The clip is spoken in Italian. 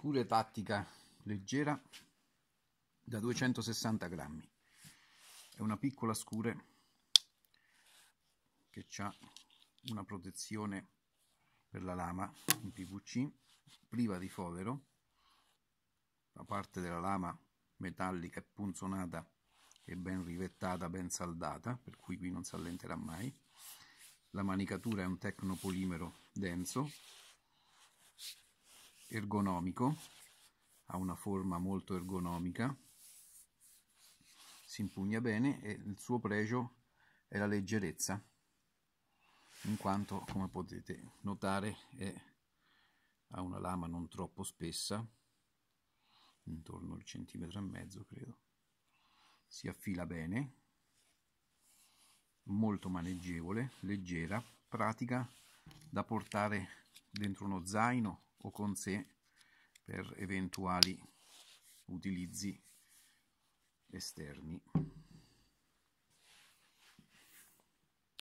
scure tattica leggera da 260 grammi è una piccola scure che ha una protezione per la lama in PVC priva di fodero la parte della lama metallica è punzonata e ben rivettata, ben saldata per cui qui non si allenterà mai la manicatura è un tecnopolimero denso ergonomico, ha una forma molto ergonomica, si impugna bene e il suo pregio è la leggerezza, in quanto, come potete notare, è, ha una lama non troppo spessa, intorno al centimetro e mezzo credo, si affila bene, molto maneggevole, leggera, pratica da portare dentro uno zaino o con sé per eventuali utilizzi esterni.